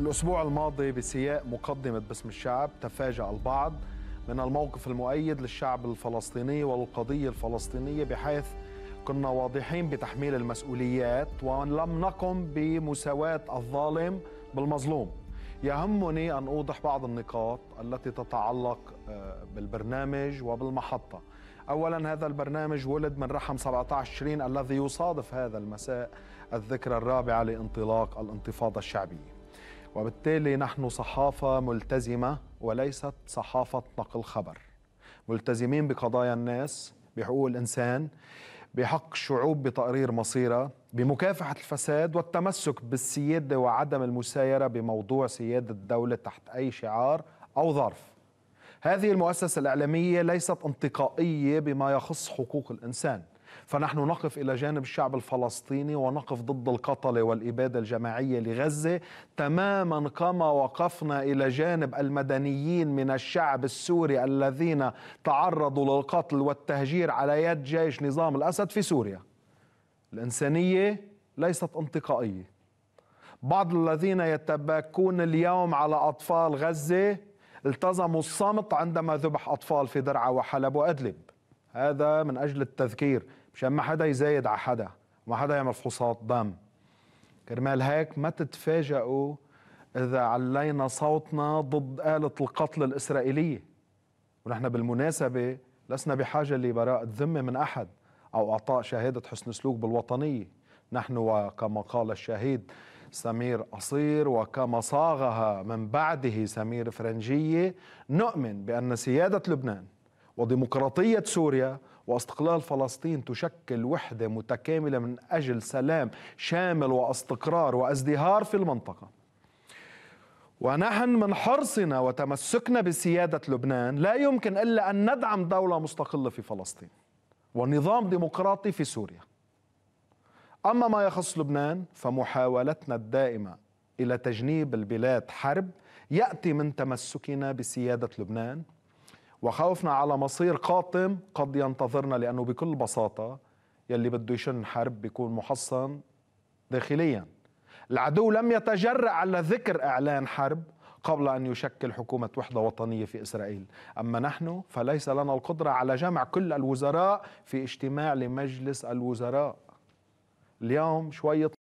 الأسبوع الماضي بسياق مقدمة باسم الشعب تفاجأ البعض من الموقف المؤيد للشعب الفلسطيني والقضية الفلسطينية بحيث كنا واضحين بتحميل المسؤوليات ولم نقم بمساواة الظالم بالمظلوم يهمني أن أوضح بعض النقاط التي تتعلق آه، بالبرنامج وبالمحطة أولا هذا البرنامج ولد من رحم 17 تشرين الذي يصادف هذا المساء الذكرى الرابعة لانطلاق الانتفاضة الشعبية وبالتالي نحن صحافة ملتزمة وليست صحافة نقل خبر ملتزمين بقضايا الناس بحقوق الإنسان بحق الشعوب بتقرير مصيرها بمكافحة الفساد والتمسك بالسيادة وعدم المسايرة بموضوع سيادة الدولة تحت أي شعار أو ظرف هذه المؤسسة الإعلامية ليست انتقائية بما يخص حقوق الإنسان فنحن نقف إلى جانب الشعب الفلسطيني ونقف ضد القتلة والإبادة الجماعية لغزة تماما كما وقفنا إلى جانب المدنيين من الشعب السوري الذين تعرضوا للقتل والتهجير على يد جيش نظام الأسد في سوريا الإنسانية ليست انتقائية بعض الذين يتباكون اليوم على أطفال غزة التزموا الصمت عندما ذبح أطفال في درعا وحلب وأدلب هذا من أجل التذكير مشان ما حدا يزايد على حدا وما حدا يعمل فحوصات دم كرمال هيك ما تتفاجئوا إذا علينا صوتنا ضد آلة القتل الإسرائيلية ونحن بالمناسبة لسنا بحاجة لبراءة ذمة من أحد أو أعطاء شهادة حسن سلوك بالوطنية نحن وكما قال الشهيد سمير أصير وكما صاغها من بعده سمير فرنجية نؤمن بأن سيادة لبنان وديمقراطية سوريا واستقلال فلسطين تشكل وحدة متكاملة من أجل سلام شامل واستقرار وازدهار في المنطقة ونحن من حرصنا وتمسكنا بسيادة لبنان لا يمكن إلا أن ندعم دولة مستقلة في فلسطين ونظام ديمقراطي في سوريا أما ما يخص لبنان فمحاولتنا الدائمة إلى تجنيب البلاد حرب يأتي من تمسكنا بسيادة لبنان وخوفنا على مصير قاتم قد ينتظرنا لأنه بكل بساطة يلي بده يشن حرب بيكون محصن داخليا العدو لم يتجرأ على ذكر إعلان حرب قبل أن يشكل حكومة وحدة وطنية في إسرائيل أما نحن فليس لنا القدرة على جمع كل الوزراء في اجتماع لمجلس الوزراء اليوم شوية